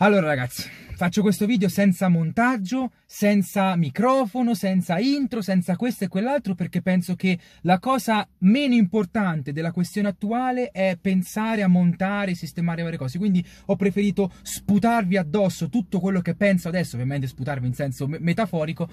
Allora ragazzi, faccio questo video senza montaggio, senza microfono, senza intro, senza questo e quell'altro perché penso che la cosa meno importante della questione attuale è pensare a montare, e sistemare varie cose, quindi ho preferito sputarvi addosso tutto quello che penso adesso, ovviamente sputarvi in senso metaforico,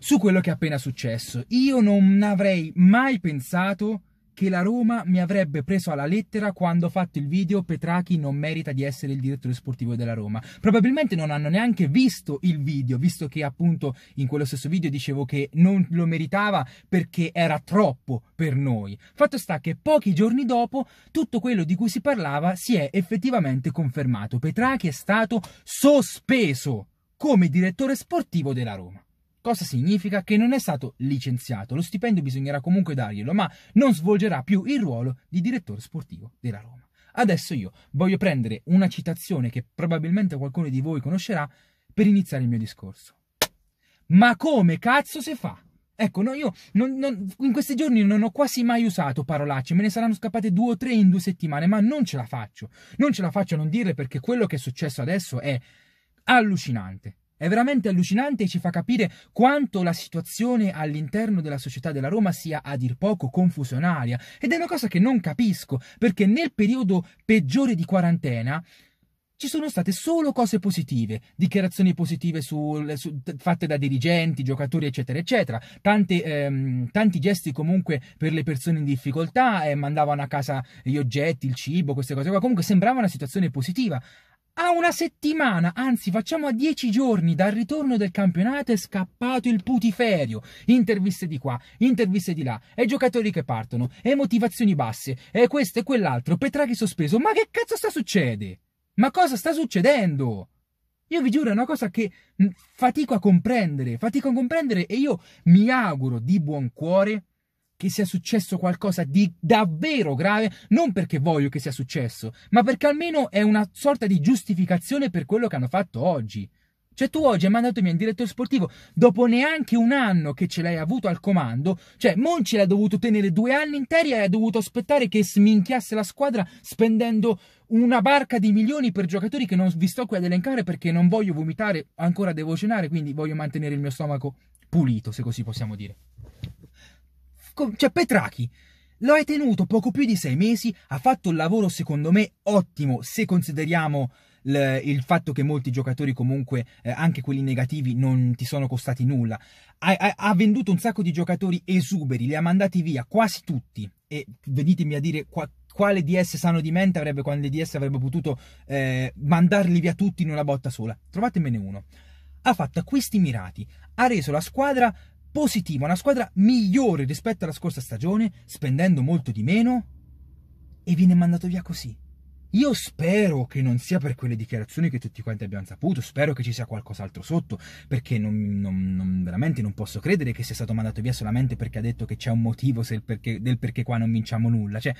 su quello che è appena successo. Io non avrei mai pensato che la Roma mi avrebbe preso alla lettera quando ho fatto il video Petrachi non merita di essere il direttore sportivo della Roma. Probabilmente non hanno neanche visto il video, visto che appunto in quello stesso video dicevo che non lo meritava perché era troppo per noi. Fatto sta che pochi giorni dopo tutto quello di cui si parlava si è effettivamente confermato. Petrachi è stato sospeso come direttore sportivo della Roma. Cosa significa? Che non è stato licenziato, lo stipendio bisognerà comunque darglielo, ma non svolgerà più il ruolo di direttore sportivo della Roma. Adesso io voglio prendere una citazione che probabilmente qualcuno di voi conoscerà per iniziare il mio discorso. Ma come cazzo si fa? Ecco, no, io non, non, in questi giorni non ho quasi mai usato parolacce, me ne saranno scappate due o tre in due settimane, ma non ce la faccio. Non ce la faccio a non dire perché quello che è successo adesso è allucinante. È veramente allucinante e ci fa capire quanto la situazione all'interno della società della Roma sia a dir poco confusionaria. Ed è una cosa che non capisco, perché nel periodo peggiore di quarantena ci sono state solo cose positive, dichiarazioni positive su, su, fatte da dirigenti, giocatori, eccetera, eccetera. Tante, ehm, tanti gesti comunque per le persone in difficoltà, eh, mandavano a casa gli oggetti, il cibo, queste cose qua. Comunque sembrava una situazione positiva. A una settimana, anzi facciamo a dieci giorni dal ritorno del campionato è scappato il putiferio. Interviste di qua, interviste di là, e giocatori che partono, e motivazioni basse, e questo e quell'altro, Petraghi sospeso. Ma che cazzo sta succedendo? Ma cosa sta succedendo? Io vi giuro, è una cosa che fatico a comprendere, fatico a comprendere e io mi auguro di buon cuore che sia successo qualcosa di davvero grave, non perché voglio che sia successo, ma perché almeno è una sorta di giustificazione per quello che hanno fatto oggi. Cioè tu oggi hai mandato via un direttore sportivo dopo neanche un anno che ce l'hai avuto al comando, cioè Monci l'ha dovuto tenere due anni interi e ha dovuto aspettare che sminchiasse la squadra spendendo una barca di milioni per giocatori che non vi sto qui ad elencare perché non voglio vomitare, ancora devo cenare, quindi voglio mantenere il mio stomaco pulito, se così possiamo dire. Cioè, Petrachi lo hai tenuto poco più di sei mesi, ha fatto un lavoro secondo me ottimo se consideriamo il fatto che molti giocatori comunque eh, anche quelli negativi non ti sono costati nulla ha, ha, ha, venduto un sacco di giocatori esuberi li ha mandati via quasi tutti e venitemi a dire qua, quale DS sano di mente avrebbe quando DS avrebbe potuto eh, mandarli via tutti in una botta sola trovatemene uno ha fatto acquisti mirati ha reso la squadra positiva, una squadra migliore rispetto alla scorsa stagione, spendendo molto di meno, e viene mandato via così. Io spero che non sia per quelle dichiarazioni che tutti quanti abbiamo saputo, spero che ci sia qualcos'altro sotto, perché non, non, non, veramente non posso credere che sia stato mandato via solamente perché ha detto che c'è un motivo perché, del perché qua non vinciamo nulla. Cioè,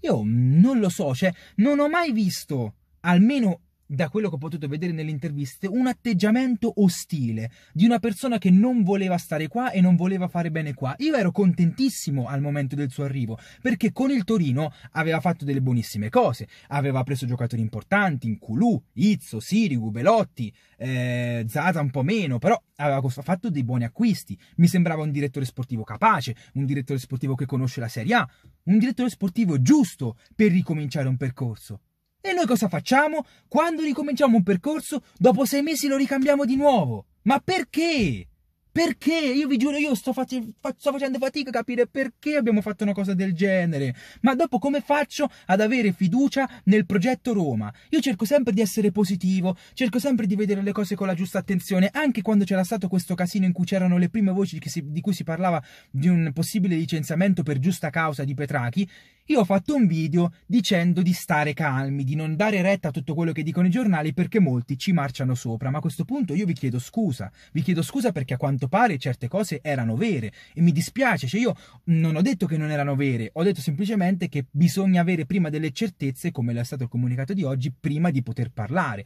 io non lo so, cioè, non ho mai visto, almeno da quello che ho potuto vedere nelle interviste, un atteggiamento ostile di una persona che non voleva stare qua e non voleva fare bene qua. Io ero contentissimo al momento del suo arrivo, perché con il Torino aveva fatto delle buonissime cose, aveva preso giocatori importanti, in Culù, Izzo, Sirigu, Belotti, eh, Zata un po' meno, però aveva fatto dei buoni acquisti. Mi sembrava un direttore sportivo capace, un direttore sportivo che conosce la Serie A, un direttore sportivo giusto per ricominciare un percorso. E noi cosa facciamo? Quando ricominciamo un percorso, dopo sei mesi lo ricambiamo di nuovo. Ma perché? Perché? Io vi giuro, io sto, fac- sto, facendo fatica a capire perché abbiamo fatto una cosa del genere. Ma dopo come faccio ad avere fiducia nel progetto Roma? Io cerco sempre di essere positivo, cerco sempre di vedere le cose con la giusta attenzione, anche quando c'era stato questo casino in cui c'erano le prime voci si, di cui si parlava di un possibile licenziamento per giusta causa di Petrachi. Io ho fatto un video dicendo di stare calmi, di non dare retta a tutto quello che dicono i giornali perché molti ci marciano sopra. Ma a questo punto io vi chiedo scusa. Vi chiedo scusa perché a quanto quanto pare certe cose erano vere e mi dispiace, cioè io non ho detto che non erano vere, ho detto semplicemente che bisogna avere prima delle certezze, come è stato il comunicato di oggi, prima di poter parlare.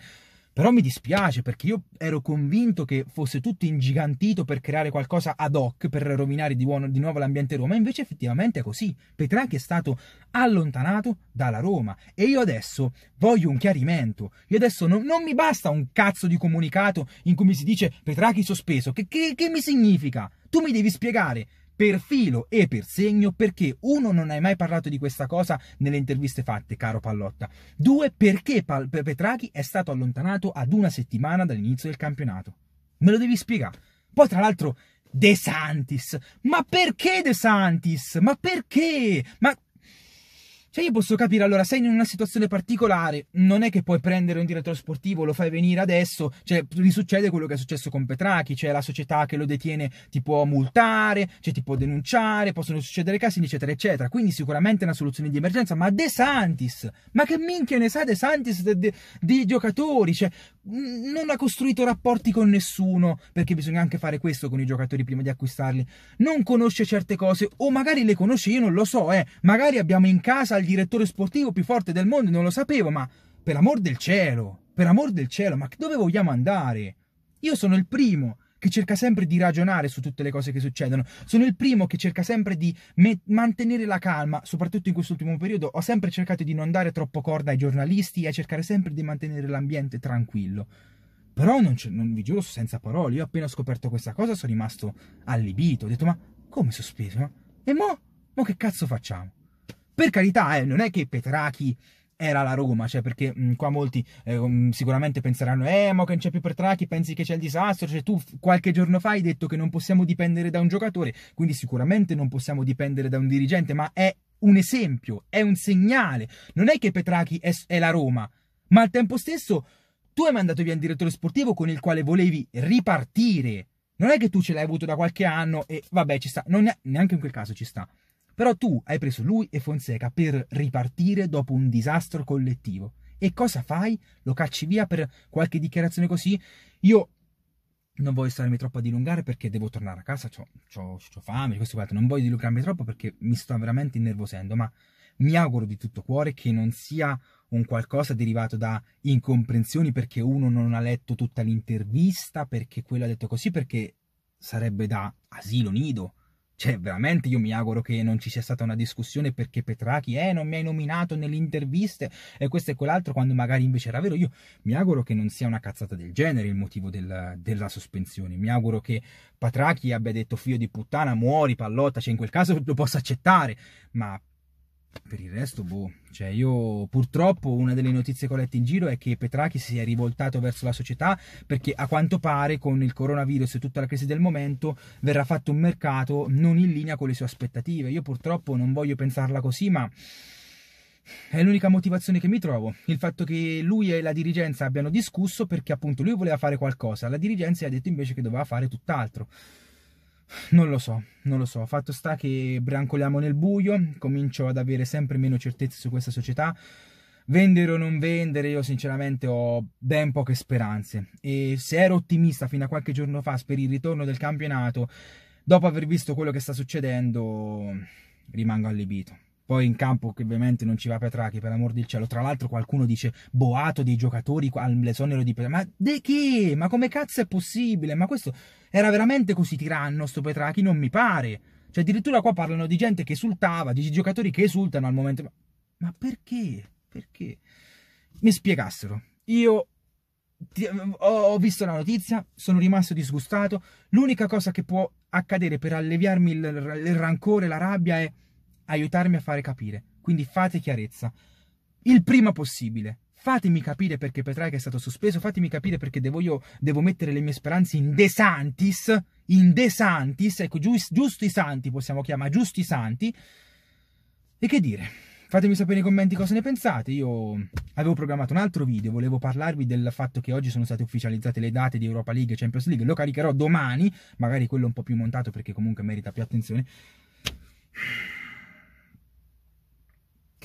Però mi dispiace perché io ero convinto che fosse tutto ingigantito per creare qualcosa ad hoc, per rovinare di, buono, di nuovo l'ambiente Roma, invece effettivamente è così. Petrach è stato allontanato dalla Roma e io adesso voglio un chiarimento. Io adesso non, non mi basta un cazzo di comunicato in cui mi si dice Petrach sospeso. Che, che, che mi significa? Tu mi devi spiegare per filo e per segno perché uno non hai mai parlato di questa cosa nelle interviste fatte, caro Pallotta. Due, perché Pal- Petrachi è stato allontanato ad una settimana dall'inizio del campionato. Me lo devi spiegare. Poi tra l'altro De Santis. Ma perché De Santis? Ma perché? Ma cioè io posso capire, allora, sei in una situazione particolare, non è che puoi prendere un direttore sportivo, lo fai venire adesso, cioè gli succede quello che è successo con Petrachi, cioè la società che lo detiene ti può multare, cioè ti può denunciare, possono succedere casi, eccetera, eccetera. Quindi sicuramente è una soluzione di emergenza, ma De Santis, ma che minchia ne sa De Santis di giocatori? Cioè, non ha costruito rapporti con nessuno, perché bisogna anche fare questo con i giocatori prima di acquistarli, non conosce certe cose, o magari le conosce, io non lo so, eh, magari abbiamo in casa il direttore sportivo più forte del mondo, non lo sapevo, ma per amor del cielo, per amor del cielo, ma dove vogliamo andare? Io sono il primo che cerca sempre di ragionare su tutte le cose che succedono. Sono il primo che cerca sempre di me- mantenere la calma, soprattutto in quest'ultimo periodo. Ho sempre cercato di non dare troppo corda ai giornalisti e cercare sempre di mantenere l'ambiente tranquillo. Però non, c- non vi giuro, sono senza parole. Io appena ho scoperto questa cosa sono rimasto allibito. Ho detto, ma come sospeso? Ma? Eh? E mo? Mo che cazzo facciamo? Per carità, eh, non è che Petrachi era la Roma, cioè perché mh, qua molti eh, sicuramente penseranno eh ma che non c'è più per Trachi, pensi che c'è il disastro, cioè tu qualche giorno fa hai detto che non possiamo dipendere da un giocatore, quindi sicuramente non possiamo dipendere da un dirigente, ma è un esempio, è un segnale, non è che Petrachi è, è la Roma, ma al tempo stesso tu hai mandato via un direttore sportivo con il quale volevi ripartire, non è che tu ce l'hai avuto da qualche anno e vabbè ci sta, non è, neanche in quel caso ci sta, però tu hai preso lui e Fonseca per ripartire dopo un disastro collettivo. E cosa fai? Lo cacci via per qualche dichiarazione così? Io non voglio starmi troppo a dilungare perché devo tornare a casa, ho, ho, ho fame, questo quanto. Non voglio dilungarmi troppo perché mi sto veramente innervosendo, ma mi auguro di tutto cuore che non sia un qualcosa derivato da incomprensioni perché uno non ha letto tutta l'intervista, perché quello ha detto così, perché sarebbe da asilo nido cioè, veramente io mi auguro che non ci sia stata una discussione perché Petrachi, eh, non mi hai nominato nelle interviste e questo e quell'altro, quando magari invece era vero. Io mi auguro che non sia una cazzata del genere il motivo del, della sospensione. Mi auguro che Petrachi abbia detto figlio di puttana, muori, pallotta, cioè in quel caso lo posso accettare, ma per il resto, boh, cioè io purtroppo una delle notizie che ho letto in giro è che Petrachi si è rivoltato verso la società perché a quanto pare con il coronavirus e tutta la crisi del momento verrà fatto un mercato non in linea con le sue aspettative. Io purtroppo non voglio pensarla così, ma è l'unica motivazione che mi trovo, il fatto che lui e la dirigenza abbiano discusso perché appunto lui voleva fare qualcosa, la dirigenza ha detto invece che doveva fare tutt'altro. Non lo so, non lo so. Fatto sta che brancoliamo nel buio, comincio ad avere sempre meno certezze su questa società. Vendere o non vendere, io sinceramente ho ben poche speranze. E se ero ottimista fino a qualche giorno fa per il ritorno del campionato, dopo aver visto quello che sta succedendo, rimango allibito poi in campo che ovviamente non ci va Petrachi per l'amor del cielo tra l'altro qualcuno dice boato dei giocatori all'esonero di Petrachi ma di che? ma come cazzo è possibile? ma questo era veramente così tiranno sto Petrachi? non mi pare cioè addirittura qua parlano di gente che esultava di giocatori che esultano al momento ma, ma perché? perché? mi spiegassero io ti, ho visto la notizia, sono rimasto disgustato. L'unica cosa che può accadere per alleviarmi il, il rancore, la rabbia è aiutarmi a fare capire. Quindi fate chiarezza. Il prima possibile. Fatemi capire perché Petrarca è stato sospeso, fatemi capire perché devo io devo mettere le mie speranze in De Santis, in De Santis, ecco giusto i santi possiamo chiamare, giusti santi. E che dire? Fatemi sapere nei commenti cosa ne pensate. Io avevo programmato un altro video, volevo parlarvi del fatto che oggi sono state ufficializzate le date di Europa League e Champions League. Lo caricherò domani, magari quello un po' più montato perché comunque merita più attenzione.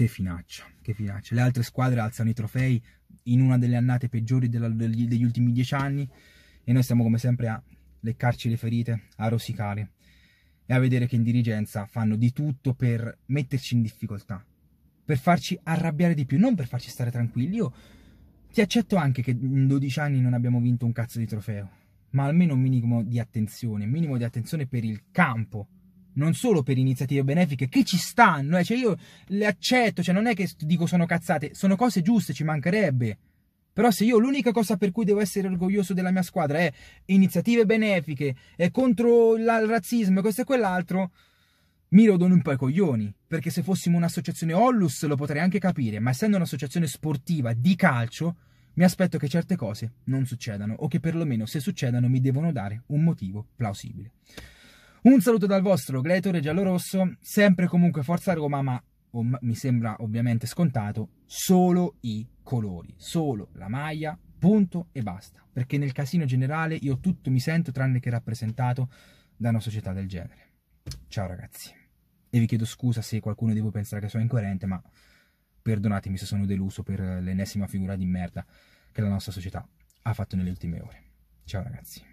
Che finaccia, che finaccia. Le altre squadre alzano i trofei in una delle annate peggiori della, degli, degli ultimi dieci anni e noi stiamo come sempre a leccarci le ferite, a rosicare e a vedere che in dirigenza fanno di tutto per metterci in difficoltà, per farci arrabbiare di più, non per farci stare tranquilli. Io ti accetto anche che in 12 anni non abbiamo vinto un cazzo di trofeo, ma almeno un minimo di attenzione, un minimo di attenzione per il campo non solo per iniziative benefiche che ci stanno, eh, cioè io le accetto, cioè non è che dico sono cazzate, sono cose giuste, ci mancherebbe. Però se io l'unica cosa per cui devo essere orgoglioso della mia squadra è iniziative benefiche, è contro il razzismo e questo e quell'altro, mi rodono un po' i coglioni. Perché se fossimo un'associazione Ollus lo potrei anche capire, ma essendo un'associazione sportiva di calcio, mi aspetto che certe cose non succedano o che perlomeno se succedano mi devono dare un motivo plausibile. Un saluto dal vostro Gaetore Giallorosso, sempre comunque Forza Roma, ma oh, mi sembra ovviamente scontato, solo i colori, solo la maglia, punto e basta. Perché nel casino generale io tutto mi sento tranne che rappresentato da una società del genere. Ciao ragazzi. E vi chiedo scusa se qualcuno di voi penserà che sono incoerente, ma perdonatemi se sono deluso per l'ennesima figura di merda che la nostra società ha fatto nelle ultime ore. Ciao ragazzi.